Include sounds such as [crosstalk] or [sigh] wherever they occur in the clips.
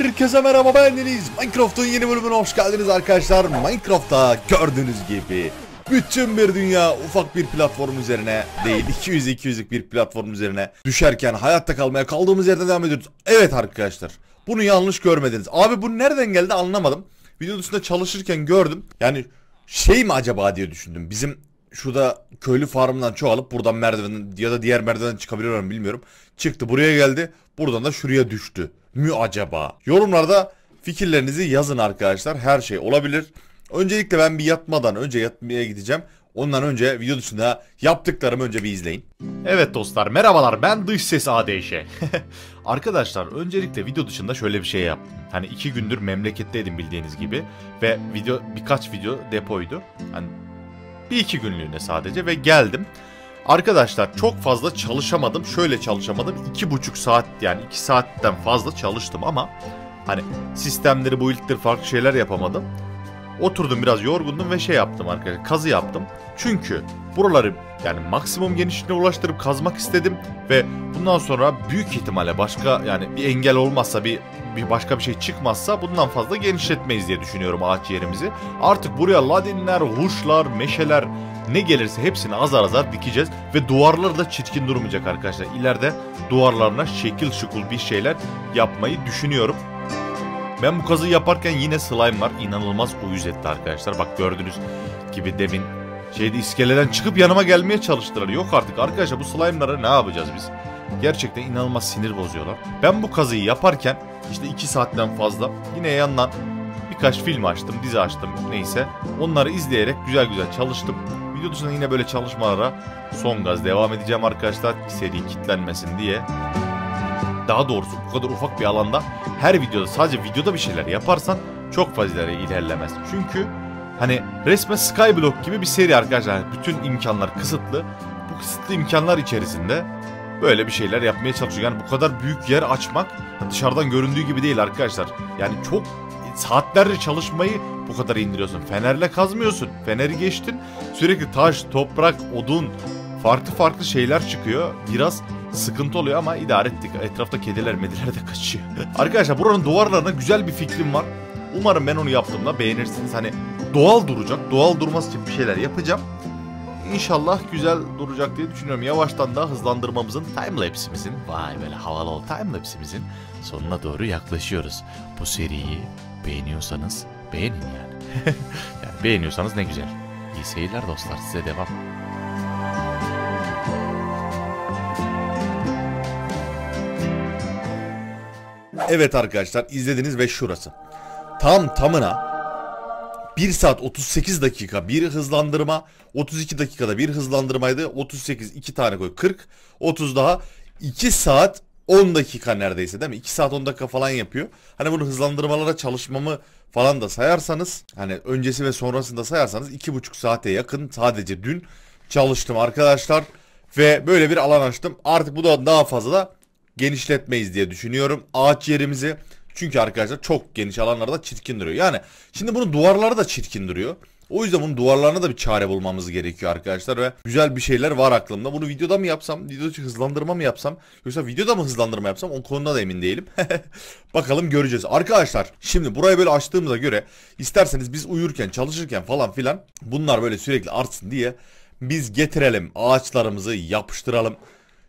Herkese merhaba ben Deniz. Minecraft'ın yeni bölümüne hoş geldiniz arkadaşlar. Minecraft'ta gördüğünüz gibi bütün bir dünya ufak bir platform üzerine değil 200-200'lük bir platform üzerine düşerken hayatta kalmaya kaldığımız yerde devam ediyoruz. Evet arkadaşlar bunu yanlış görmediniz. Abi bu nereden geldi anlamadım. Videonun üstünde çalışırken gördüm. Yani şey mi acaba diye düşündüm. Bizim şurada köylü farmından çoğalıp buradan merdiven ya da diğer merdivenden çıkabiliyor mu bilmiyorum. Çıktı buraya geldi. Buradan da şuraya düştü. Mü acaba? Yorumlarda fikirlerinizi yazın arkadaşlar. Her şey olabilir. Öncelikle ben bir yatmadan önce yatmaya gideceğim. Ondan önce video dışında yaptıklarımı önce bir izleyin. Evet dostlar merhabalar ben Dış Ses ADŞ. [laughs] Arkadaşlar öncelikle video dışında şöyle bir şey yaptım. Hani iki gündür memleketteydim bildiğiniz gibi. Ve video birkaç video depoydu. Hani bir iki günlüğüne sadece ve geldim. Arkadaşlar çok fazla çalışamadım. Şöyle çalışamadım. iki buçuk saat yani iki saatten fazla çalıştım ama hani sistemleri bu ilktir farklı şeyler yapamadım. Oturdum biraz yorgundum ve şey yaptım arkadaşlar kazı yaptım. Çünkü buraları yani maksimum genişliğine ulaştırıp kazmak istedim ve bundan sonra büyük ihtimalle başka yani bir engel olmazsa bir bir başka bir şey çıkmazsa bundan fazla genişletmeyiz diye düşünüyorum ağaç yerimizi. Artık buraya ladinler, huşlar, meşeler ne gelirse hepsini azar azar dikeceğiz ve duvarlar da çirkin durmayacak arkadaşlar. İleride duvarlarına şekil şukul bir şeyler yapmayı düşünüyorum. Ben bu kazı yaparken yine slime var. İnanılmaz uyuz etti arkadaşlar. Bak gördünüz gibi demin şeyde iskeleden çıkıp yanıma gelmeye çalıştılar. Yok artık arkadaşlar bu slime'lara ne yapacağız biz? Gerçekten inanılmaz sinir bozuyorlar. Ben bu kazıyı yaparken işte 2 saatten fazla yine yandan birkaç film açtım, dizi açtım neyse. Onları izleyerek güzel güzel çalıştım. Video dışında yine böyle çalışmalara son gaz devam edeceğim arkadaşlar. Seri kitlenmesin diye. Daha doğrusu bu kadar ufak bir alanda her videoda sadece videoda bir şeyler yaparsan çok fazla ilerlemez. Çünkü hani resmen Skyblock gibi bir seri arkadaşlar. Hani bütün imkanlar kısıtlı. Bu kısıtlı imkanlar içerisinde böyle bir şeyler yapmaya çalışıyor. Yani bu kadar büyük yer açmak dışarıdan göründüğü gibi değil arkadaşlar. Yani çok saatlerce çalışmayı bu kadar indiriyorsun. Fenerle kazmıyorsun. Feneri geçtin. Sürekli taş, toprak, odun, farklı farklı şeyler çıkıyor. Biraz sıkıntı oluyor ama idare ettik. Etrafta kediler mediler de kaçıyor. [laughs] arkadaşlar buranın duvarlarına güzel bir fikrim var. Umarım ben onu yaptığımda beğenirsiniz. Hani doğal duracak. Doğal durması için bir şeyler yapacağım. İnşallah güzel duracak diye düşünüyorum. Yavaştan da hızlandırmamızın, timelapse'imizin, vay böyle havalı ol timelapse'imizin sonuna doğru yaklaşıyoruz. Bu seriyi beğeniyorsanız beğenin yani. [laughs] yani beğeniyorsanız ne güzel. İyi seyirler dostlar size devam. Evet arkadaşlar izlediniz ve şurası. Tam tamına 1 saat 38 dakika bir hızlandırma. 32 dakikada bir hızlandırmaydı. 38 2 tane koy 40. 30 daha 2 saat 10 dakika neredeyse değil mi? 2 saat 10 dakika falan yapıyor. Hani bunu hızlandırmalara çalışmamı falan da sayarsanız hani öncesi ve sonrasında sayarsanız 2,5 saate yakın sadece dün çalıştım arkadaşlar. Ve böyle bir alan açtım. Artık bu da daha fazla da genişletmeyiz diye düşünüyorum. Ağaç yerimizi çünkü arkadaşlar çok geniş alanlarda çirkin duruyor. Yani şimdi bunu duvarları da çirkin duruyor. O yüzden bunun duvarlarına da bir çare bulmamız gerekiyor arkadaşlar ve güzel bir şeyler var aklımda. Bunu videoda mı yapsam, video için hızlandırma mı yapsam yoksa videoda mı hızlandırma yapsam o konuda da emin değilim. [laughs] Bakalım göreceğiz. Arkadaşlar şimdi burayı böyle açtığımıza göre isterseniz biz uyurken, çalışırken falan filan bunlar böyle sürekli artsın diye biz getirelim ağaçlarımızı yapıştıralım.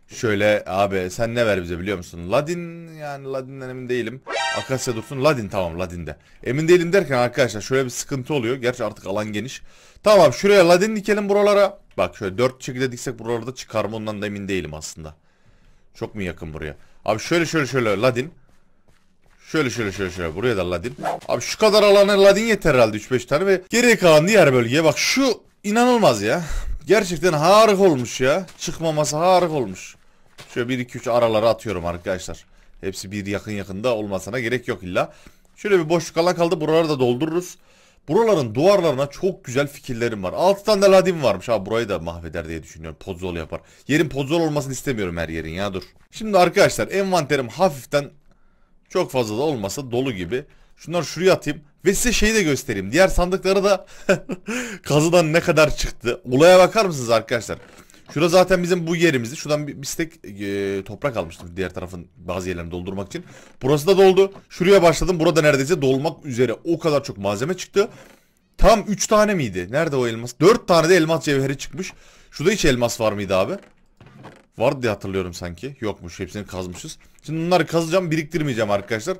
Şöyle abi sen ne ver bize biliyor musun? Ladin yani Ladin'den emin değilim. Akasya Dursun Ladin tamam Ladin'de. Emin değilim derken arkadaşlar şöyle bir sıkıntı oluyor. Gerçi artık alan geniş. Tamam şuraya Ladin dikelim buralara. Bak şöyle 4 çekide diksek buralarda çıkar mı ondan da emin değilim aslında. Çok mu yakın buraya? Abi şöyle şöyle şöyle Ladin. Şöyle şöyle şöyle şöyle buraya da Ladin. Abi şu kadar alana Ladin yeter herhalde 3-5 tane ve geriye kalan diğer bölgeye bak şu inanılmaz ya. Gerçekten harika olmuş ya. Çıkmaması harika olmuş. Şöyle 1-2-3 araları atıyorum arkadaşlar. Hepsi bir yakın yakında olmasına gerek yok illa. Şöyle bir boşluk alan kaldı. Buraları da doldururuz. Buraların duvarlarına çok güzel fikirlerim var. 6 da de ladin varmış. Abi burayı da mahveder diye düşünüyorum. pozol yapar. Yerin pozol olmasını istemiyorum her yerin ya dur. Şimdi arkadaşlar envanterim hafiften çok fazla da olmasa dolu gibi. Şunları şuraya atayım. Ve size şeyi de göstereyim. Diğer sandıkları da [laughs] kazıdan ne kadar çıktı. Olaya bakar mısınız arkadaşlar? Şura zaten bizim bu yerimizdi. Şuradan bir, bir stek e, toprak almıştım diğer tarafın bazı yerlerini doldurmak için. Burası da doldu. Şuraya başladım. Burada neredeyse dolmak üzere o kadar çok malzeme çıktı. Tam 3 tane miydi? Nerede o elmas? 4 tane de elmas cevheri çıkmış. Şurada hiç elmas var mıydı abi? Vardı diye hatırlıyorum sanki. Yokmuş. Hepsini kazmışız. Şimdi bunları kazacağım. Biriktirmeyeceğim arkadaşlar.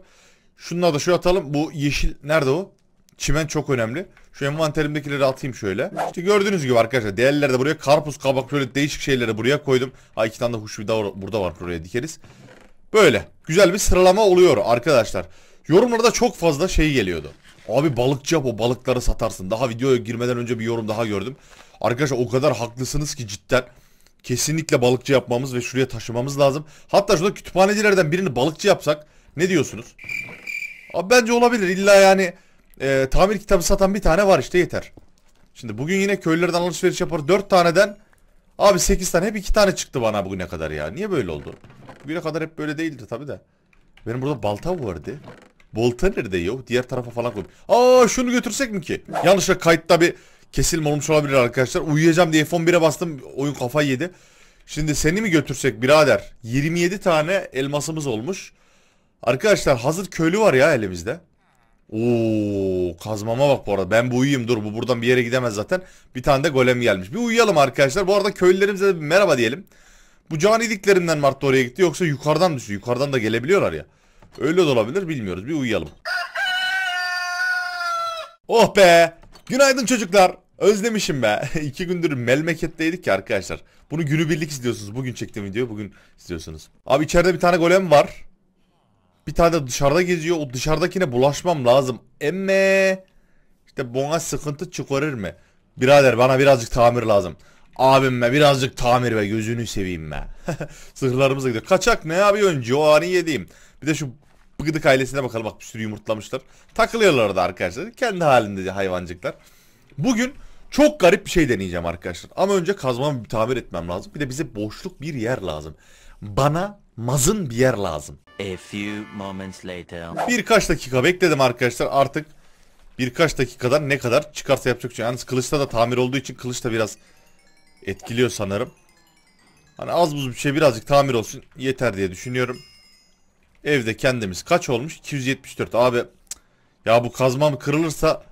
Şunları da şöyle atalım. Bu yeşil nerede o? Çimen çok önemli. Şu envanterimdekileri atayım şöyle. İşte gördüğünüz gibi arkadaşlar değerlerde buraya karpuz, kabak böyle değişik şeyleri buraya koydum. Ha iki tane de huşu bir daha burada var buraya dikeriz. Böyle güzel bir sıralama oluyor arkadaşlar. Yorumlarda çok fazla şey geliyordu. Abi balıkçı yap o balıkları satarsın. Daha videoya girmeden önce bir yorum daha gördüm. Arkadaşlar o kadar haklısınız ki cidden. Kesinlikle balıkçı yapmamız ve şuraya taşımamız lazım. Hatta şurada kütüphanecilerden birini balıkçı yapsak ne diyorsunuz? Abi bence olabilir illa yani e, tamir kitabı satan bir tane var işte yeter. Şimdi bugün yine köylülerden alışveriş yapar 4 taneden abi 8 tane hep 2 tane çıktı bana bugüne kadar ya. Niye böyle oldu? Bugüne kadar hep böyle değildi tabi de. Benim burada balta vardı. Bolta nerede yok? Diğer tarafa falan koy. Aa şunu götürsek mi ki? Yanlışlıkla kayıtta bir kesilme olmuş olabilir arkadaşlar. Uyuyacağım diye F11'e bastım. Oyun kafayı yedi. Şimdi seni mi götürsek birader? 27 tane elmasımız olmuş. Arkadaşlar hazır köylü var ya elimizde. Oo kazmama bak bu arada. Ben bu uyuyayım dur bu buradan bir yere gidemez zaten. Bir tane de golem gelmiş. Bir uyuyalım arkadaşlar. Bu arada köylülerimize de bir merhaba diyelim. Bu canidiklerinden Mart oraya gitti yoksa yukarıdan düştü. Yukarıdan da gelebiliyorlar ya. Öyle de olabilir bilmiyoruz. Bir uyuyalım. Oh be. Günaydın çocuklar. Özlemişim be. [laughs] İki gündür Melmeket'teydik ya arkadaşlar. Bunu günübirlik izliyorsunuz. Bugün çektiğim video bugün izliyorsunuz. Abi içeride bir tane golem var. Bir tane de dışarıda geziyor. O dışarıdakine bulaşmam lazım. Emme işte bana sıkıntı çıkarır mı? Birader bana birazcık tamir lazım. Abimme birazcık tamir ve gözünü seveyim be. [laughs] Sırlarımıza gidiyor. Kaçak ne abi önce o anı yediğim. Bir de şu bıgıdık ailesine bakalım bak bir sürü yumurtlamışlar. Takılıyorlar da arkadaşlar. Kendi halinde hayvancıklar. Bugün çok garip bir şey deneyeceğim arkadaşlar. Ama önce kazmamı bir tamir etmem lazım. Bir de bize boşluk bir yer lazım. Bana mazın bir yer lazım. A few moments later. Birkaç dakika bekledim arkadaşlar. Artık birkaç dakikadan ne kadar çıkarsa yapacak. Çünkü şey. yalnız kılıçta da tamir olduğu için kılıç da biraz etkiliyor sanırım. Hani az buz bir şey birazcık tamir olsun yeter diye düşünüyorum. Evde kendimiz kaç olmuş? 274. Abi ya bu kazmam kırılırsa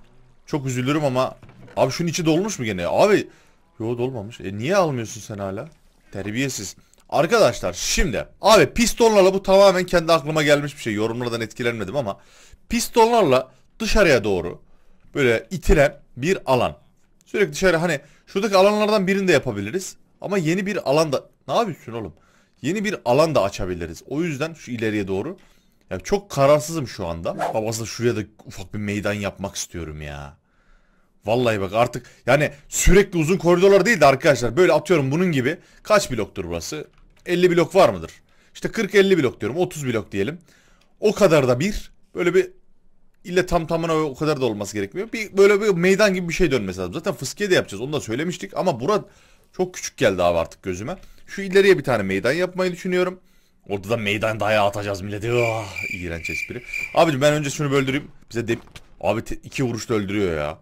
çok üzülürüm ama abi şunun içi dolmuş mu gene? Abi yo dolmamış. E niye almıyorsun sen hala? Terbiyesiz. Arkadaşlar şimdi abi pistonlarla bu tamamen kendi aklıma gelmiş bir şey. Yorumlardan etkilenmedim ama pistonlarla dışarıya doğru böyle itilen bir alan. Sürekli dışarı hani şuradaki alanlardan birini de yapabiliriz. Ama yeni bir alanda ne yapıyorsun oğlum? Yeni bir alan da açabiliriz. O yüzden şu ileriye doğru. Ya çok kararsızım şu anda. Babası şuraya da ufak bir meydan yapmak istiyorum ya. Vallahi bak artık yani sürekli uzun koridorlar değil de arkadaşlar böyle atıyorum bunun gibi kaç bloktur burası? 50 blok var mıdır? İşte 40-50 blok diyorum. 30 blok diyelim. O kadar da bir. Böyle bir ille tam tamına o kadar da olması gerekmiyor. Bir böyle bir meydan gibi bir şey dönmesi lazım. Zaten fıskiye de yapacağız. Onu da söylemiştik ama bura çok küçük geldi abi artık gözüme. Şu ileriye bir tane meydan yapmayı düşünüyorum. Orada da meydan daya atacağız millete. Oh, iğrenç espri. Abicim ben önce şunu böldüreyim. Bize de... Abi iki vuruşta öldürüyor ya.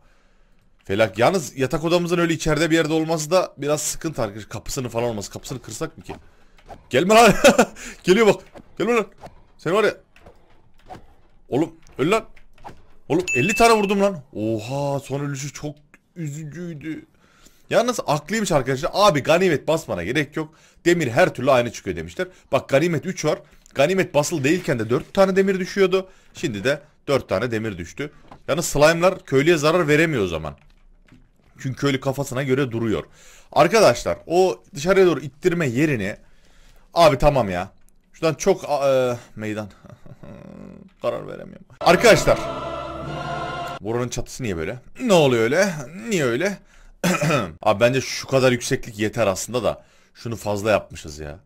Felak. Yalnız yatak odamızın öyle içeride bir yerde olması da biraz sıkıntı arkadaşlar. Kapısının falan olması. Kapısını kırsak mı ki? Gelme lan. [laughs] Geliyor bak. Gelme lan. Sen var ya. Oğlum öl lan. Oğlum 50 tane vurdum lan. Oha son ölüşü çok üzücüydü. Yalnız aklıymış arkadaşlar. Abi ganimet basmana gerek yok. Demir her türlü aynı çıkıyor demişler. Bak ganimet 3 var. Ganimet basılı değilken de 4 tane demir düşüyordu. Şimdi de 4 tane demir düştü. Yani slime'lar köylüye zarar veremiyor o zaman. Çünkü köylü kafasına göre duruyor. Arkadaşlar o dışarıya doğru ittirme yerini Abi tamam ya. Şuradan çok e, meydan. [laughs] Karar veremiyorum. Arkadaşlar. Buranın çatısı niye böyle? Ne oluyor öyle? Niye öyle? [clears throat] Abi bence şu kadar yükseklik yeter aslında da. Şunu fazla yapmışız ya.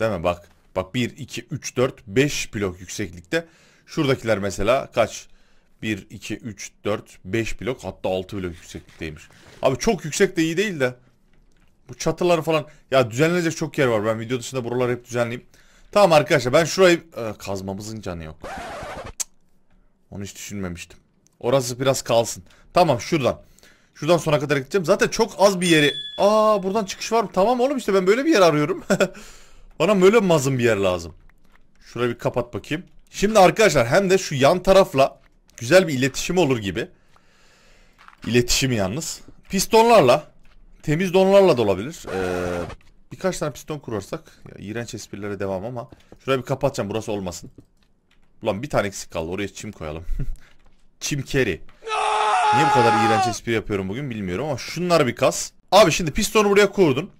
Değil mi? Bak. Bak 1, 2, 3, 4, 5 blok yükseklikte. Şuradakiler mesela kaç? 1, 2, 3, 4, 5 blok hatta 6 blok yükseklikteymiş. Abi çok yüksek de iyi değil de. Bu çatıları falan. Ya düzenlenecek çok yer var. Ben video dışında buraları hep düzenleyeyim. Tamam arkadaşlar ben şurayı... Ee, kazmamızın canı yok. Onu hiç düşünmemiştim. Orası biraz kalsın. Tamam şuradan. Şuradan sonra kadar gideceğim. Zaten çok az bir yeri... Aa buradan çıkış var mı? Tamam oğlum işte ben böyle bir yer arıyorum. [laughs] Bana böyle mazın bir yer lazım. Şurayı bir kapat bakayım. Şimdi arkadaşlar hem de şu yan tarafla güzel bir iletişim olur gibi. İletişimi yalnız. Pistonlarla Temiz donlarla da olabilir. Ee, birkaç tane piston kurarsak. Ya, iğrenç esprilere devam ama. Şurayı bir kapatacağım burası olmasın. Ulan bir tane eksik kaldı. Oraya çim koyalım. [laughs] çim carry. Niye bu kadar iğrenç espri yapıyorum bugün bilmiyorum ama şunlar bir kas. Abi şimdi pistonu buraya kurdun.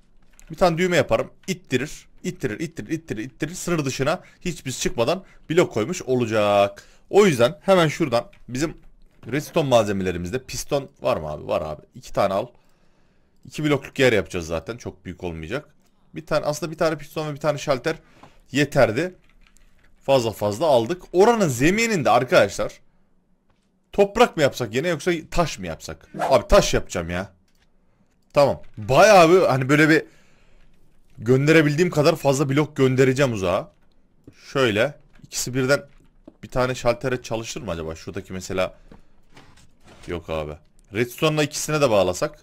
Bir tane düğme yaparım. İttirir. İttirir, ittirir, ittirir, ittirir. Sınır dışına hiçbir çıkmadan blok koymuş olacak. O yüzden hemen şuradan bizim redstone malzemelerimizde piston var mı abi? Var abi. İki tane al. İki blokluk yer yapacağız zaten. Çok büyük olmayacak. Bir tane aslında bir tane piston ve bir tane şalter yeterdi. Fazla fazla aldık. Oranın zemininde arkadaşlar toprak mı yapsak yine yoksa taş mı yapsak? Abi taş yapacağım ya. Tamam. Bayağı bir hani böyle bir gönderebildiğim kadar fazla blok göndereceğim uzağa. Şöyle ikisi birden bir tane şaltere çalışır mı acaba? Şuradaki mesela yok abi. Redstone'la ikisine de bağlasak.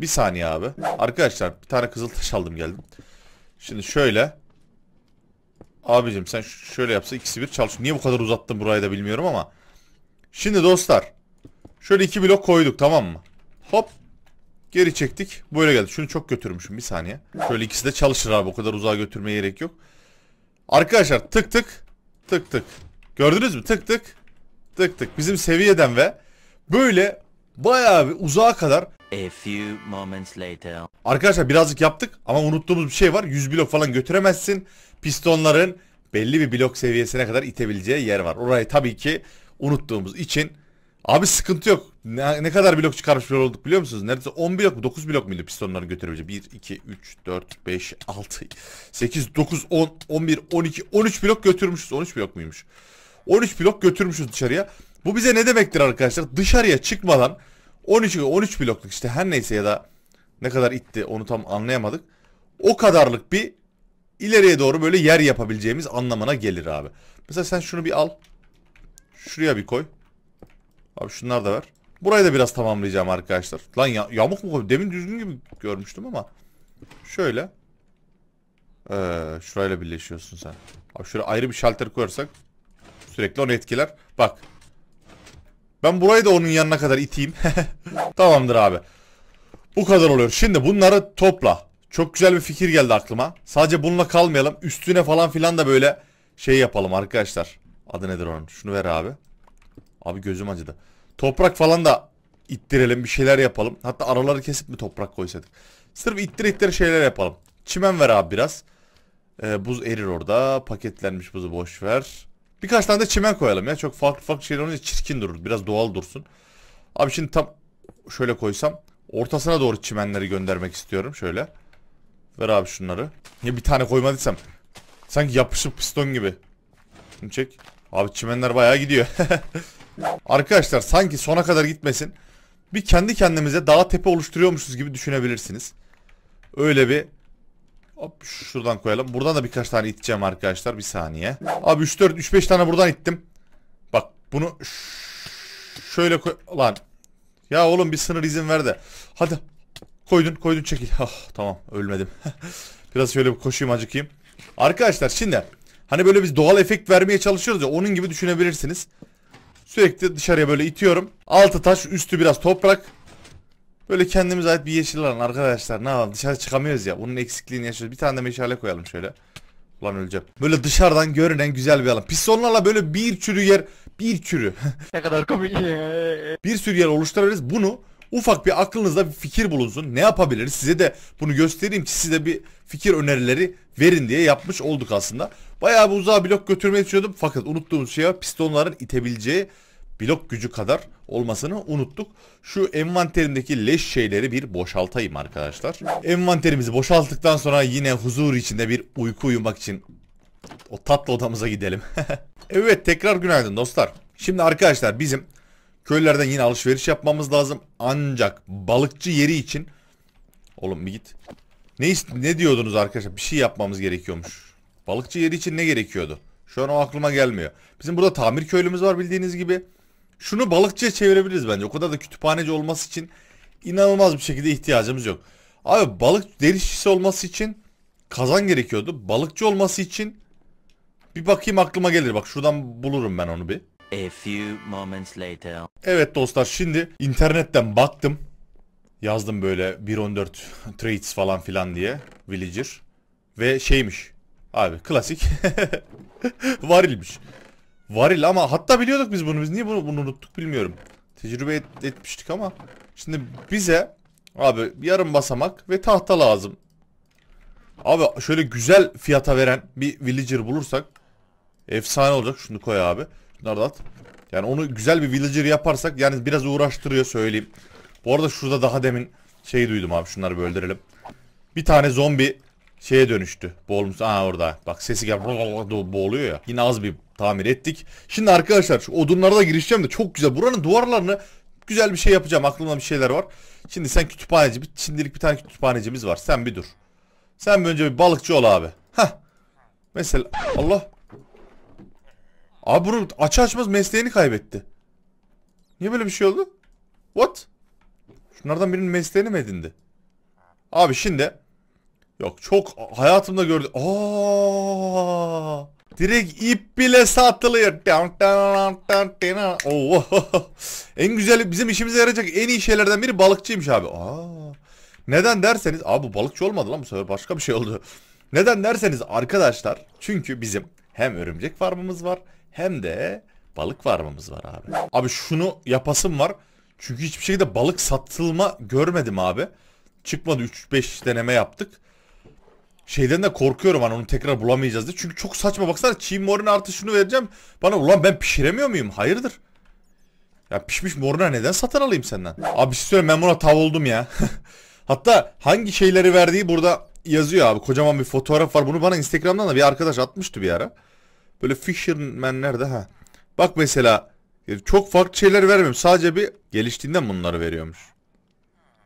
Bir saniye abi. Arkadaşlar bir tane kızıl taş aldım geldim. Şimdi şöyle. Abicim sen şöyle yapsa ikisi bir çalış. Niye bu kadar uzattım burayı da bilmiyorum ama. Şimdi dostlar. Şöyle iki blok koyduk tamam mı? Hop. Geri çektik. Böyle geldi. Şunu çok götürmüşüm bir saniye. Şöyle ikisi de çalışır abi. O kadar uzağa götürmeye gerek yok. Arkadaşlar tık tık. Tık tık. Gördünüz mü? Tık tık. Tık tık. Bizim seviyeden ve böyle bayağı bir uzağa kadar A few moments later. Arkadaşlar birazcık yaptık ama unuttuğumuz bir şey var. 100 blok falan götüremezsin. Pistonların belli bir blok seviyesine kadar itebileceği yer var. Orayı tabii ki unuttuğumuz için Abi sıkıntı yok. Ne, ne kadar blok çıkarmış bir olduk biliyor musunuz? Neredeyse 10 blok mu 9 blok muydu pistonların götürebileceği? 1, 2, 3, 4, 5, 6, 8, 9, 10, 11, 12, 13 blok götürmüşüz. 13 blok muymuş? 13 blok götürmüşüz dışarıya. Bu bize ne demektir arkadaşlar? Dışarıya çıkmadan 13 13 blokluk işte her neyse ya da ne kadar itti onu tam anlayamadık. O kadarlık bir ileriye doğru böyle yer yapabileceğimiz anlamına gelir abi. Mesela sen şunu bir al. Şuraya bir koy. Abi şunlar da ver. Burayı da biraz tamamlayacağım arkadaşlar. Lan ya, yamuk mu koy? Demin düzgün gibi görmüştüm ama. Şöyle. Ee, şurayla birleşiyorsun sen. Abi şuraya ayrı bir şalter koyarsak sürekli onu etkiler. Bak ben burayı da onun yanına kadar iteyim. [laughs] Tamamdır abi. Bu kadar oluyor. Şimdi bunları topla. Çok güzel bir fikir geldi aklıma. Sadece bununla kalmayalım. Üstüne falan filan da böyle şey yapalım arkadaşlar. Adı nedir onun? Şunu ver abi. Abi gözüm acıdı. Toprak falan da ittirelim. Bir şeyler yapalım. Hatta araları kesip mi toprak koysaydık? Sırf ittir ittir şeyler yapalım. Çimen ver abi biraz. Ee, buz erir orada. Paketlenmiş buzu boş ver. Birkaç tane de çimen koyalım ya. Çok farklı farklı şeyler olunca çirkin durur. Biraz doğal dursun. Abi şimdi tam şöyle koysam. Ortasına doğru çimenleri göndermek istiyorum. Şöyle. Ver abi şunları. Ya bir tane koymadıysam. Sanki yapışıp piston gibi. Şunu çek. Abi çimenler bayağı gidiyor. [laughs] Arkadaşlar sanki sona kadar gitmesin. Bir kendi kendimize dağ tepe oluşturuyormuşuz gibi düşünebilirsiniz. Öyle bir Hop şuradan koyalım. Buradan da birkaç tane iteceğim arkadaşlar. Bir saniye. Abi 3 4 3 5 tane buradan ittim. Bak bunu şöyle koy lan. Ya oğlum bir sınır izin ver de. Hadi. Koydun, koydun çekil. [laughs] Ah tamam ölmedim. [laughs] Biraz şöyle bir koşayım acıkayım. Arkadaşlar şimdi hani böyle biz doğal efekt vermeye çalışıyoruz ya onun gibi düşünebilirsiniz. Sürekli dışarıya böyle itiyorum. Altı taş, üstü biraz toprak. Böyle kendimize ait bir yeşil alan arkadaşlar ne yapalım dışarı çıkamıyoruz ya. Bunun eksikliğini yaşıyoruz. Bir tane de meşale koyalım şöyle. Ulan öleceğim. Böyle dışarıdan görünen güzel bir alan. Pistonlarla böyle bir çürü yer, bir çürü. [laughs] ne kadar komik. [laughs] bir sürü yer oluşturabiliriz. Bunu ufak bir aklınızda bir fikir bulunsun. Ne yapabiliriz? Size de bunu göstereyim ki size bir fikir önerileri verin diye yapmış olduk aslında. Bayağı bir uzağa blok götürmeyi düşünüyordum. Fakat unuttuğumuz şey pistonların itebileceği blok gücü kadar olmasını unuttuk. Şu envanterimdeki leş şeyleri bir boşaltayım arkadaşlar. Envanterimizi boşalttıktan sonra yine huzur içinde bir uyku uyumak için o tatlı odamıza gidelim. [laughs] evet tekrar günaydın dostlar. Şimdi arkadaşlar bizim köylerden yine alışveriş yapmamız lazım. Ancak balıkçı yeri için oğlum bir git. Ne ne diyordunuz arkadaşlar? Bir şey yapmamız gerekiyormuş. Balıkçı yeri için ne gerekiyordu? Şu an o aklıma gelmiyor. Bizim burada tamir köylümüz var bildiğiniz gibi. Şunu balıkçıya çevirebiliriz bence. O kadar da kütüphaneci olması için inanılmaz bir şekilde ihtiyacımız yok. Abi balık deri olması için kazan gerekiyordu. Balıkçı olması için bir bakayım aklıma gelir. Bak şuradan bulurum ben onu bir. A few moments later. Evet dostlar şimdi internetten baktım. Yazdım böyle 1.14 trades falan filan diye villager ve şeymiş. Abi klasik [laughs] varilmiş. Varil ama hatta biliyorduk biz bunu. Biz niye bunu, bunu unuttuk bilmiyorum. Tecrübe et, etmiştik ama. Şimdi bize abi yarım basamak ve tahta lazım. Abi şöyle güzel fiyata veren bir villager bulursak efsane olacak. Şunu koy abi. Şunları da at. Yani onu güzel bir villager yaparsak yani biraz uğraştırıyor söyleyeyim. Bu arada şurada daha demin şeyi duydum abi şunları bir öldürelim. Bir tane zombi şeye dönüştü. Boğulmuş. Aa orada. Bak sesi gel [laughs] boğuluyor ya. Yine az bir tamir ettik. Şimdi arkadaşlar şu odunlara da girişeceğim de çok güzel. Buranın duvarlarını güzel bir şey yapacağım. Aklımda bir şeyler var. Şimdi sen kütüphaneci. Bir, şimdilik bir tane kütüphanecimiz var. Sen bir dur. Sen bir önce bir balıkçı ol abi. ha Mesela Allah. Abi bunu aç açmaz mesleğini kaybetti. Niye böyle bir şey oldu? What? Şunlardan birinin mesleğini mi edindi? Abi şimdi Yok çok hayatımda gördüm. Aa! Direkt ip bile satılıyor. Oo. [laughs] En güzel bizim işimize yarayacak en iyi şeylerden biri balıkçıymış abi. Aa. Neden derseniz abi bu balıkçı olmadı lan bu sefer başka bir şey oldu. Neden derseniz arkadaşlar çünkü bizim hem örümcek farmımız var hem de balık farmımız var abi. Abi şunu yapasım var. Çünkü hiçbir şekilde balık satılma görmedim abi. Çıkmadı 3-5 deneme yaptık şeyden de korkuyorum hani onu tekrar bulamayacağız diye. Çünkü çok saçma baksana çiğ morina artı şunu vereceğim. Bana ulan ben pişiremiyor muyum? Hayırdır? Ya pişmiş morina neden satın alayım senden? Abi bir şey söyleyeyim ben buna tav oldum ya. [laughs] Hatta hangi şeyleri verdiği burada yazıyor abi. Kocaman bir fotoğraf var. Bunu bana Instagram'dan da bir arkadaş atmıştı bir ara. Böyle fisherman nerede ha. Bak mesela e, çok farklı şeyler vermiyorum. Sadece bir geliştiğinden bunları veriyormuş.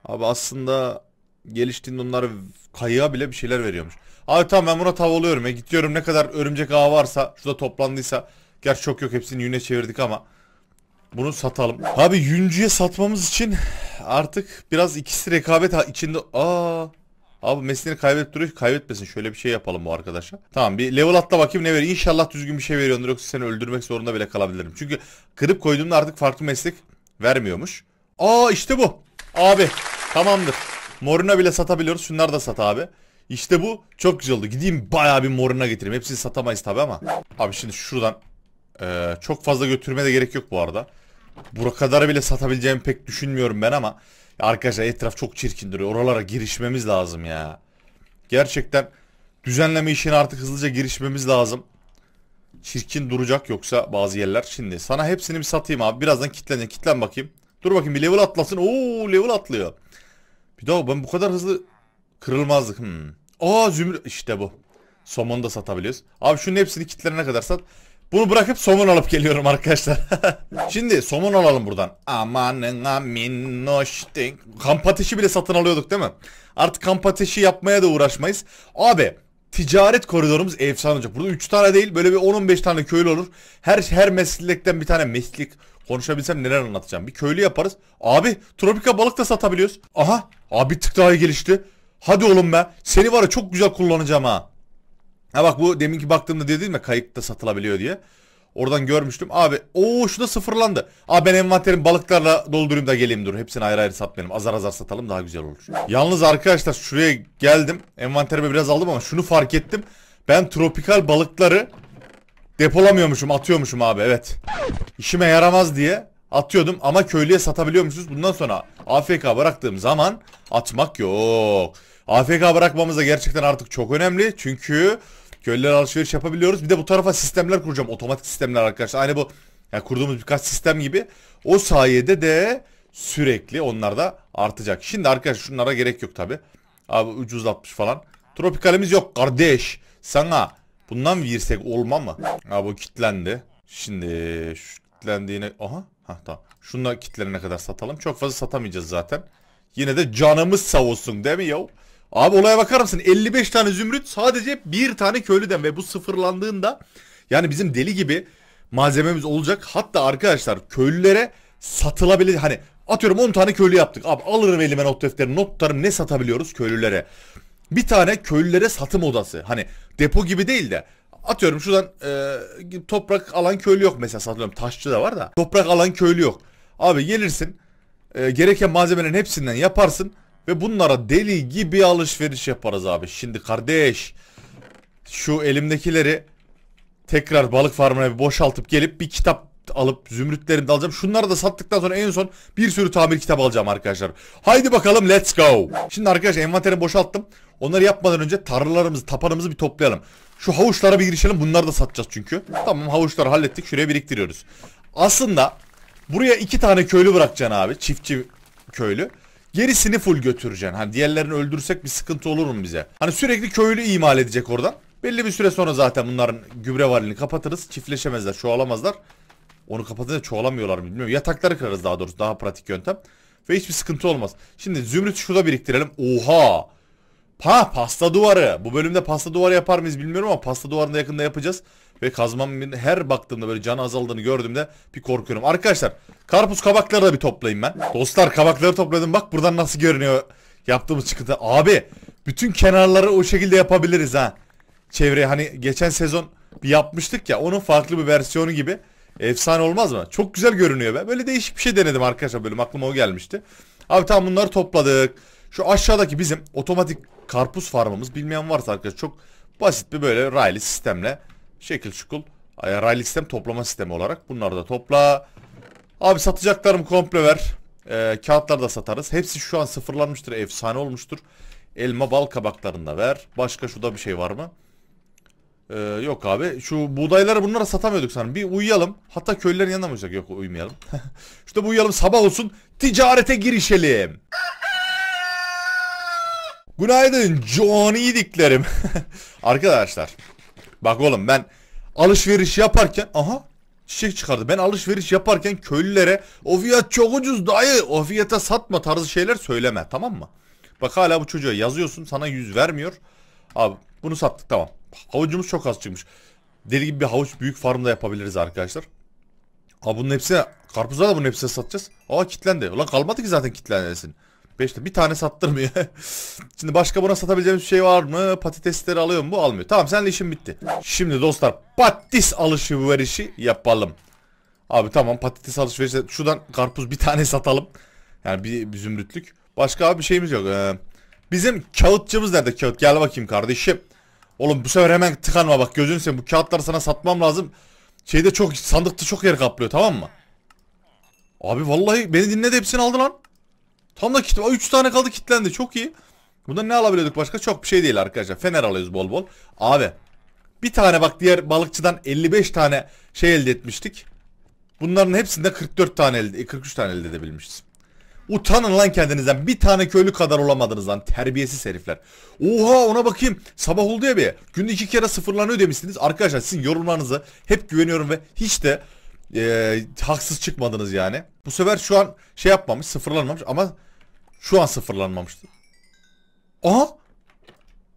Abi aslında geliştiğinde onları kayığa bile bir şeyler veriyormuş. Abi tamam ben buna tav oluyorum. E gidiyorum ne kadar örümcek ağı varsa şurada toplandıysa. Gerçi çok yok hepsini yüne çevirdik ama. Bunu satalım. Abi yüncüye satmamız için artık biraz ikisi rekabet içinde. Aa. Abi mesleğini kaybet duruyor. Kaybetmesin. Şöyle bir şey yapalım bu arkadaşa. Tamam bir level atla bakayım ne veriyor. İnşallah düzgün bir şey veriyordur. Yoksa seni öldürmek zorunda bile kalabilirim. Çünkü kırıp koyduğumda artık farklı meslek vermiyormuş. Aa işte bu. Abi tamamdır. Moruna bile satabiliyoruz. Şunlar da sat abi. İşte bu çok güzel oldu. Gideyim bayağı bir moruna getireyim. Hepsini satamayız tabi ama. Abi şimdi şuradan e, çok fazla götürme de gerek yok bu arada. Bura kadar bile satabileceğimi pek düşünmüyorum ben ama. Ya arkadaşlar etraf çok çirkin duruyor. Oralara girişmemiz lazım ya. Gerçekten düzenleme işine artık hızlıca girişmemiz lazım. Çirkin duracak yoksa bazı yerler. Şimdi sana hepsini bir satayım abi. Birazdan kitlenecek. Kitlen bakayım. Dur bakayım bir level atlasın. Oo level atlıyor. Bir daha ben bu kadar hızlı kırılmazdık. Hmm. Aa zümrüt işte bu. Somon da satabiliyoruz. Abi şunun hepsini kitlerine kadar sat. Bunu bırakıp somon alıp geliyorum arkadaşlar. [laughs] Şimdi somon alalım buradan. Amanın minnoştik. Kamp ateşi bile satın alıyorduk değil mi? Artık kamp ateşi yapmaya da uğraşmayız. Abi ticaret koridorumuz efsane olacak. Burada 3 tane değil böyle bir 10-15 tane köylü olur. Her her meslekten bir tane meslek konuşabilsem neler anlatacağım. Bir köylü yaparız. Abi tropika balık da satabiliyoruz. Aha abi tık daha gelişti. Hadi oğlum be. Seni var ya çok güzel kullanacağım ha. Ha bak bu deminki baktığımda dedi değil mi kayıkta satılabiliyor diye. Oradan görmüştüm. Abi o şu da sıfırlandı. Abi ben envanterimi balıklarla doldurayım da geleyim dur. Hepsini ayrı ayrı satmayalım. Azar azar satalım daha güzel olur. Yalnız arkadaşlar şuraya geldim. Envanterime biraz aldım ama şunu fark ettim. Ben tropikal balıkları depolamıyormuşum atıyormuşum abi evet. İşime yaramaz diye atıyordum ama köylüye satabiliyormuşuz. Bundan sonra AFK bıraktığım zaman atmak yok. AFK bırakmamız da gerçekten artık çok önemli. Çünkü Köylüler alışveriş yapabiliyoruz. Bir de bu tarafa sistemler kuracağım. Otomatik sistemler arkadaşlar. Aynı bu yani kurduğumuz birkaç sistem gibi. O sayede de sürekli onlar da artacak. Şimdi arkadaşlar şunlara gerek yok tabi. Abi ucuzlatmış falan. Tropikalimiz yok kardeş. Sana bundan versek olma mı? Abi bu kitlendi. Şimdi şu kitlendiğine... Aha. Hah tamam. Şunu da kitlenene kadar satalım. Çok fazla satamayacağız zaten. Yine de canımız sağ olsun değil mi yav? Abi olaya bakar mısın? 55 tane zümrüt sadece bir tane köylüden ve bu sıfırlandığında yani bizim deli gibi malzememiz olacak. Hatta arkadaşlar köylülere satılabilir hani atıyorum 10 tane köylü yaptık. Abi alırım elime not defterini not tutarım ne satabiliyoruz köylülere. Bir tane köylülere satım odası hani depo gibi değil de atıyorum şuradan e, toprak alan köylü yok mesela satıyorum taşçı da var da toprak alan köylü yok. Abi gelirsin e, gereken malzemelerin hepsinden yaparsın ve bunlara deli gibi alışveriş yaparız abi. Şimdi kardeş şu elimdekileri tekrar balık farmına bir boşaltıp gelip bir kitap alıp zümrütlerini de alacağım. Şunları da sattıktan sonra en son bir sürü tamir kitabı alacağım arkadaşlar. Haydi bakalım let's go. Şimdi arkadaşlar envanteri boşalttım. Onları yapmadan önce tarlalarımızı, tapanımızı bir toplayalım. Şu havuçlara bir girişelim. Bunları da satacağız çünkü. Tamam havuçları hallettik. Şuraya biriktiriyoruz. Aslında buraya iki tane köylü bırakacaksın abi. Çiftçi köylü. Gerisini full götüreceksin. Hani diğerlerini öldürsek bir sıkıntı olur mu bize? Hani sürekli köylü imal edecek oradan. Belli bir süre sonra zaten bunların gübre varlığını kapatırız. Çiftleşemezler, çoğalamazlar. Onu kapatınca çoğalamıyorlar mı bilmiyorum. Yatakları kırarız daha doğrusu. Daha pratik yöntem. Ve hiçbir sıkıntı olmaz. Şimdi zümrüt şurada biriktirelim. Oha! Pa pasta duvarı. Bu bölümde pasta duvarı yapar mıyız bilmiyorum ama pasta duvarını yakında yapacağız. Ve kazmamın her baktığımda böyle canı azaldığını gördüğümde bir korkuyorum. Arkadaşlar karpuz kabakları da bir toplayayım ben. Dostlar kabakları topladım bak buradan nasıl görünüyor yaptığımız çıkıntı. Abi bütün kenarları o şekilde yapabiliriz ha. Çevreye hani geçen sezon bir yapmıştık ya onun farklı bir versiyonu gibi. Efsane olmaz mı? Çok güzel görünüyor be. Böyle değişik bir şey denedim arkadaşlar bölüm aklıma o gelmişti. Abi tamam bunları topladık. Şu aşağıdaki bizim otomatik karpuz farmımız bilmeyen varsa arkadaşlar çok basit bir böyle raylı sistemle şekil şukul raylı sistem toplama sistemi olarak bunları da topla. Abi satacaklarım komple ver. Ee, kağıtları da satarız. Hepsi şu an sıfırlanmıştır. Efsane olmuştur. Elma bal kabaklarını da ver. Başka şurada bir şey var mı? Ee, yok abi. Şu buğdayları bunlara satamıyorduk sanırım. Bir uyuyalım. Hatta köylülerin yanına mı Yok uyumayalım. [laughs] Şurada bu uyuyalım sabah olsun. Ticarete girişelim. Günaydın Johnny diklerim. [laughs] Arkadaşlar. Bak oğlum ben alışveriş yaparken aha çiçek çıkardı. Ben alışveriş yaparken köylülere o fiyat çok ucuz dayı o fiyata satma tarzı şeyler söyleme tamam mı? Bak hala bu çocuğa yazıyorsun sana yüz vermiyor. Abi bunu sattık tamam. Havucumuz çok az çıkmış. Deli gibi bir havuç büyük farmda yapabiliriz arkadaşlar. Abi bunun hepsine karpuzlar da bunun hepsine satacağız. Aa kitlendi. Ulan kalmadı ki zaten kitlenmesin. 5 bir tane sattırmıyor. [laughs] Şimdi başka buna satabileceğimiz bir şey var mı? Patatesleri alıyor mu? Bu almıyor. Tamam senle işim bitti. Şimdi dostlar patates alışverişi yapalım. Abi tamam patates alışverişi. Şuradan karpuz bir tane [laughs] satalım. Yani bir, bir zümrütlük. Başka abi bir şeyimiz yok. Ee, bizim kağıtçımız nerede kağıt? Gel bakayım kardeşim. Oğlum bu sefer hemen tıkanma bak gözünü seveyim. Bu kağıtları sana satmam lazım. Şeyde çok sandıkta çok yer kaplıyor tamam mı? Abi vallahi beni dinledi hepsini aldı lan. Tam da kitle. 3 tane kaldı kitlendi. Çok iyi. Bundan ne alabiliyorduk başka? Çok bir şey değil arkadaşlar. Fener alıyoruz bol bol. Abi. Bir tane bak diğer balıkçıdan 55 tane şey elde etmiştik. Bunların hepsinde 44 tane elde, 43 tane elde edebilmişiz. Utanın lan kendinizden. Bir tane köylü kadar olamadınız lan. Terbiyesiz herifler. Oha ona bakayım. Sabah oldu ya bir. Günde iki kere sıfırlanıyor demişsiniz. Arkadaşlar sizin yorumlarınızı hep güveniyorum ve hiç de e, haksız çıkmadınız yani. Bu sefer şu an şey yapmamış sıfırlanmamış ama şu an sıfırlanmamıştı. Aha.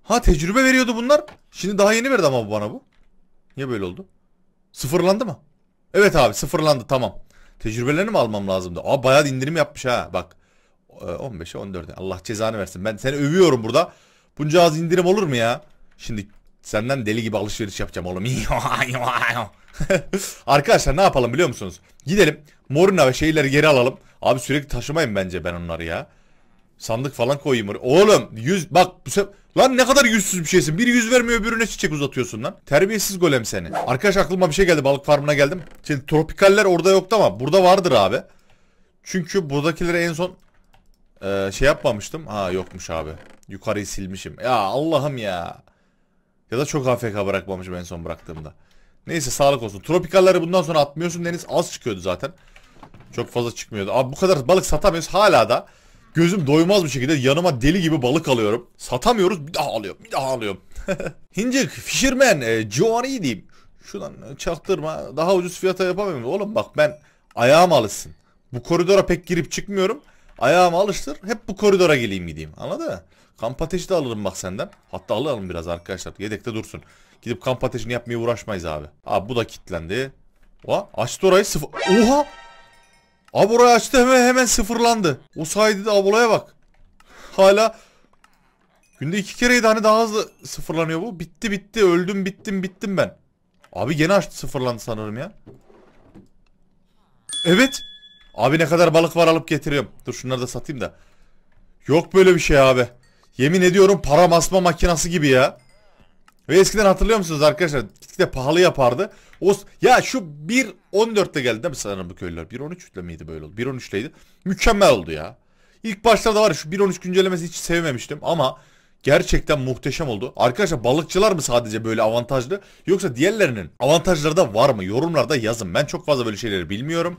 Ha tecrübe veriyordu bunlar. Şimdi daha yeni verdi ama bana bu. Niye böyle oldu? Sıfırlandı mı? Evet abi sıfırlandı tamam. Tecrübelerini mi almam lazımdı? Aa bayağı indirim yapmış ha bak. 15'e ee, 14'e Allah cezanı versin. Ben seni övüyorum burada. Bunca az indirim olur mu ya? Şimdi senden deli gibi alışveriş yapacağım oğlum. [laughs] Arkadaşlar ne yapalım biliyor musunuz? Gidelim Morina ve şeyleri geri alalım. Abi sürekli taşımayın bence ben onları ya. Sandık falan koyayım oraya. Oğlum yüz bak bu sefer Lan ne kadar yüzsüz bir şeysin. Biri yüz vermiyor öbürüne çiçek uzatıyorsun lan. Terbiyesiz golem seni. Arkadaş aklıma bir şey geldi. Balık farmına geldim. Şimdi tropikaller orada yoktu ama burada vardır abi. Çünkü buradakilere en son e, şey yapmamıştım. Ha yokmuş abi. Yukarıyı silmişim. Ya Allah'ım ya. Ya da çok AFK bırakmamışım en son bıraktığımda. Neyse sağlık olsun. Tropikalları bundan sonra atmıyorsun deniz az çıkıyordu zaten. Çok fazla çıkmıyordu. Abi bu kadar balık satamıyoruz hala da. Gözüm doymaz bir şekilde yanıma deli gibi balık alıyorum. Satamıyoruz bir daha alıyorum bir daha alıyorum. [laughs] Hincik, Fisherman, e, Giovanni diyeyim. Şuradan e, çaktırma daha ucuz fiyata yapamıyorum. Oğlum bak ben ayağım alışsın. Bu koridora pek girip çıkmıyorum. Ayağımı alıştır hep bu koridora geleyim gideyim anladın mı? Kamp ateşi de alırım bak senden. Hatta alalım biraz arkadaşlar yedekte dursun. Gidip kamp ateşini yapmaya uğraşmayız abi. Abi bu da kilitlendi. Oha açtı orayı sıfır. Oha Abura'yı açtı hemen hemen sıfırlandı. O sayede de Abola'ya bak. Hala günde iki kereydi hani daha hızlı sıfırlanıyor bu. Bitti bitti öldüm bittim bittim ben. Abi gene açtı sıfırlandı sanırım ya. Evet. Abi ne kadar balık var alıp getiriyorum. Dur şunları da satayım da. Yok böyle bir şey abi. Yemin ediyorum para asma makinası gibi ya. Ve eskiden hatırlıyor musunuz arkadaşlar? Gitgide pahalı yapardı. O, ya şu 1.14'te geldi değil mi sanırım bu köylüler? 1.13'le miydi böyle oldu? 1.13'leydi. Mükemmel oldu ya. İlk başlarda var ya şu 1.13 güncellemesi hiç sevmemiştim ama gerçekten muhteşem oldu. Arkadaşlar balıkçılar mı sadece böyle avantajlı yoksa diğerlerinin avantajları da var mı? Yorumlarda yazın. Ben çok fazla böyle şeyleri bilmiyorum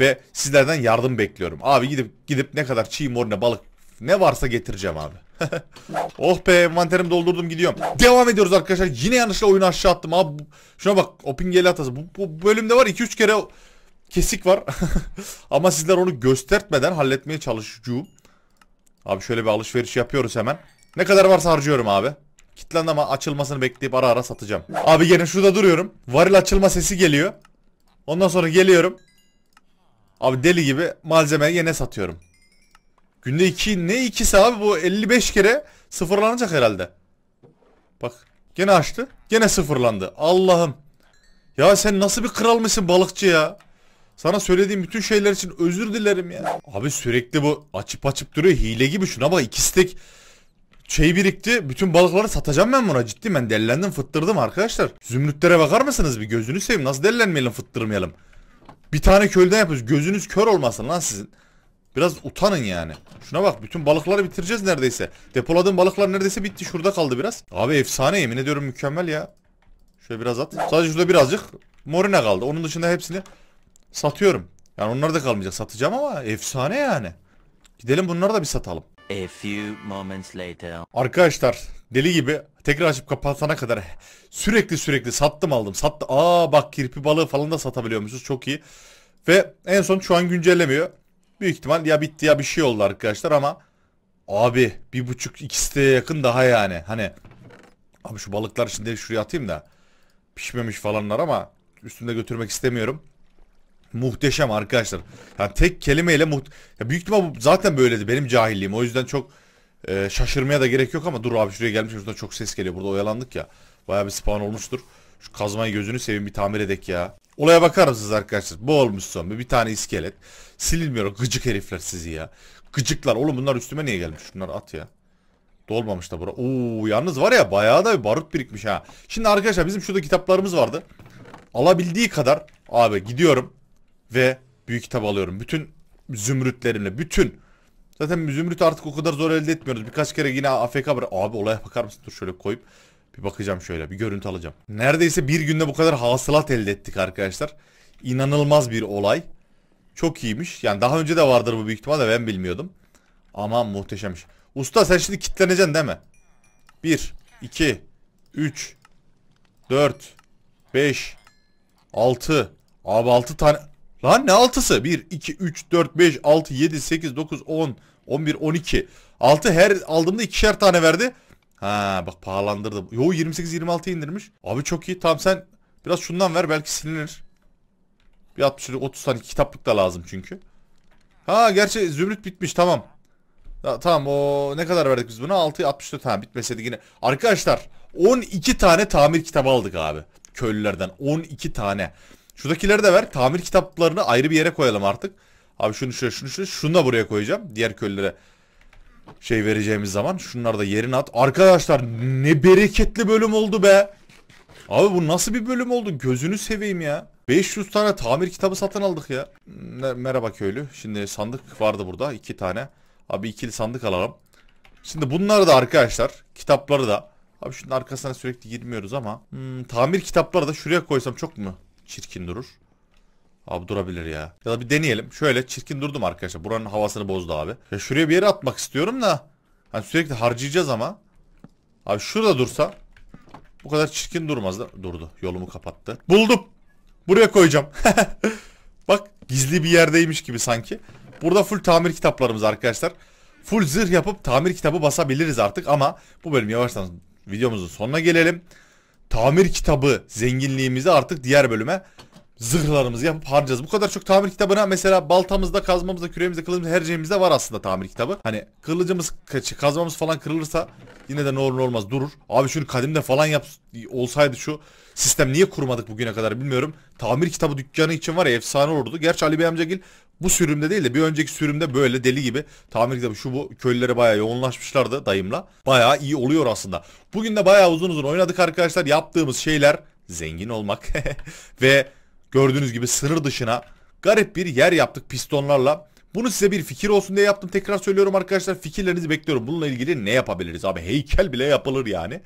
ve sizlerden yardım bekliyorum. Abi gidip gidip ne kadar çiğ mor ne balık ne varsa getireceğim abi. [laughs] oh be envanterimi doldurdum gidiyorum. Devam ediyoruz arkadaşlar. Yine yanlışla oyunu aşağı attım. Abi şuna bak. Opingeli atası Bu, bu bölümde var 2-3 kere kesik var. [laughs] Ama sizler onu göstertmeden halletmeye çalışacağım. Abi şöyle bir alışveriş yapıyoruz hemen. Ne kadar varsa harcıyorum abi. Kitlendi ama açılmasını bekleyip ara ara satacağım. Abi gene şurada duruyorum. Varil açılma sesi geliyor. Ondan sonra geliyorum. Abi deli gibi malzemeyi yine satıyorum. Günde 2 ne 2'si abi bu 55 kere sıfırlanacak herhalde. Bak gene açtı. Gene sıfırlandı. Allah'ım. Ya sen nasıl bir kral mısın balıkçı ya? Sana söylediğim bütün şeyler için özür dilerim ya. Abi sürekli bu açıp açıp duruyor hile gibi şuna bak iki stek şey birikti. Bütün balıkları satacağım ben buna ciddi ben dellendim fıttırdım arkadaşlar. Zümrütlere bakar mısınız bir gözünü seveyim nasıl dellenmeyelim fıttırmayalım. Bir tane köyden yapıyoruz gözünüz kör olmasın lan sizin. Biraz utanın yani. Şuna bak bütün balıkları bitireceğiz neredeyse. Depoladığım balıklar neredeyse bitti. Şurada kaldı biraz. Abi efsane yemin ediyorum mükemmel ya. Şöyle biraz at. Sadece şurada birazcık morina kaldı. Onun dışında hepsini satıyorum. Yani onlar da kalmayacak. Satacağım ama efsane yani. Gidelim bunları da bir satalım. A few moments later. Arkadaşlar deli gibi tekrar açıp kapatana kadar sürekli sürekli sattım aldım. Sattı. Aa bak kirpi balığı falan da satabiliyormuşuz. Çok iyi. Ve en son şu an güncellemiyor. Büyük ihtimal ya bitti ya bir şey oldu arkadaşlar ama abi bir buçuk iki siteye yakın daha yani. Hani abi şu balıklar için de şuraya atayım da pişmemiş falanlar ama üstünde götürmek istemiyorum. Muhteşem arkadaşlar. Yani tek kelimeyle ya büyük ihtimal bu zaten böyledi benim cahilliğim. O yüzden çok e, şaşırmaya da gerek yok ama dur abi şuraya gelmiş. Şuradan çok ses geliyor. Burada oyalandık ya. baya bir spawn olmuştur. Şu kazmayı gözünü seveyim bir tamir edek ya. Olaya bakar mısınız arkadaşlar? Bu olmuş son bir tane iskelet. Silinmiyor o gıcık herifler sizi ya. Gıcıklar oğlum bunlar üstüme niye gelmiş? Şunları at ya. Dolmamış da bura. Oo yalnız var ya bayağı da bir barut birikmiş ha. Şimdi arkadaşlar bizim şurada kitaplarımız vardı. Alabildiği kadar abi gidiyorum ve büyük kitap alıyorum. Bütün zümrütlerimle bütün Zaten zümrüt artık o kadar zor elde etmiyoruz. Birkaç kere yine AFK bırak. Abi olaya bakar mısın? Dur şöyle koyup bir bakacağım şöyle bir görüntü alacağım. Neredeyse bir günde bu kadar hasılat elde ettik arkadaşlar. İnanılmaz bir olay. Çok iyiymiş. Yani daha önce de vardır bu büyük ihtimalle ben bilmiyordum. Aman muhteşemmiş. Usta sen şimdi kitleneceksin değil mi? 1, 2, 3, 4, 5, 6. Abi 6 tane. Lan ne 6'sı? 1, 2, 3, 4, 5, 6, 7, 8, 9, 10, 11, 12. 6 her aldığımda ikişer tane verdi. Ha bak pahalandırdı. Yo 28 26 indirmiş. Abi çok iyi. Tamam sen biraz şundan ver belki silinir. Bir 60 30 tane kitaplık da lazım çünkü. Ha gerçi zümrüt bitmiş tamam. Ya, tamam o ne kadar verdik biz buna? 6 64 ha bitmeseydi yine. Arkadaşlar 12 tane tamir kitabı aldık abi. Köylülerden 12 tane. Şuradakileri de ver. Tamir kitaplarını ayrı bir yere koyalım artık. Abi şunu şuraya şunu şuraya şunu da buraya koyacağım. Diğer köylülere şey vereceğimiz zaman. Şunları da yerine at. Arkadaşlar ne bereketli bölüm oldu be. Abi bu nasıl bir bölüm oldu? Gözünü seveyim ya. 500 tane tamir kitabı satın aldık ya. Merhaba köylü. Şimdi sandık vardı burada. iki tane. Abi ikili sandık alalım. Şimdi bunları da arkadaşlar. Kitapları da. Abi şunun arkasına sürekli girmiyoruz ama. Hmm, tamir kitapları da şuraya koysam çok mu çirkin durur? Abi durabilir ya. Ya da bir deneyelim. Şöyle çirkin durdum arkadaşlar. Buranın havasını bozdu abi. Ya şuraya bir yere atmak istiyorum da. Hani sürekli harcayacağız ama. Abi şurada dursa. Bu kadar çirkin durmazdı Durdu. Yolumu kapattı. Buldum. Buraya koyacağım. [laughs] Bak gizli bir yerdeymiş gibi sanki. Burada full tamir kitaplarımız arkadaşlar. Full zırh yapıp tamir kitabı basabiliriz artık ama bu bölüm yavaştan videomuzun sonuna gelelim. Tamir kitabı zenginliğimizi artık diğer bölüme zırhlarımızı yapıp harcayacağız. Bu kadar çok tamir kitabına mesela baltamızda, kazmamızda, küreğimizde, kılıcımızda, her şeyimizde var aslında tamir kitabı. Hani kılıcımız, kazmamız falan kırılırsa yine de ne olur ne olmaz durur. Abi şunu kadimde falan yap olsaydı şu sistem niye kurmadık bugüne kadar bilmiyorum. Tamir kitabı dükkanı için var ya efsane olurdu. Gerçi Ali Bey amcagil bu sürümde değil de bir önceki sürümde böyle deli gibi tamir kitabı şu bu köylere bayağı yoğunlaşmışlardı dayımla. Bayağı iyi oluyor aslında. Bugün de bayağı uzun uzun oynadık arkadaşlar. Yaptığımız şeyler zengin olmak [laughs] ve Gördüğünüz gibi sınır dışına garip bir yer yaptık pistonlarla. Bunu size bir fikir olsun diye yaptım. Tekrar söylüyorum arkadaşlar fikirlerinizi bekliyorum. Bununla ilgili ne yapabiliriz abi? Heykel bile yapılır yani.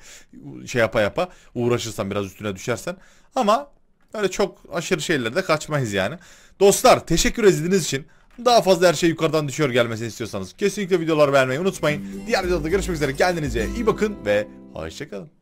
Şey yapa yapa uğraşırsan biraz üstüne düşersen. Ama öyle çok aşırı şeylerde kaçmayız yani. Dostlar teşekkür ediniz için. Daha fazla her şey yukarıdan düşüyor gelmesini istiyorsanız. Kesinlikle videoları beğenmeyi unutmayın. Diğer videoda görüşmek üzere. Kendinize iyi bakın ve hoşçakalın.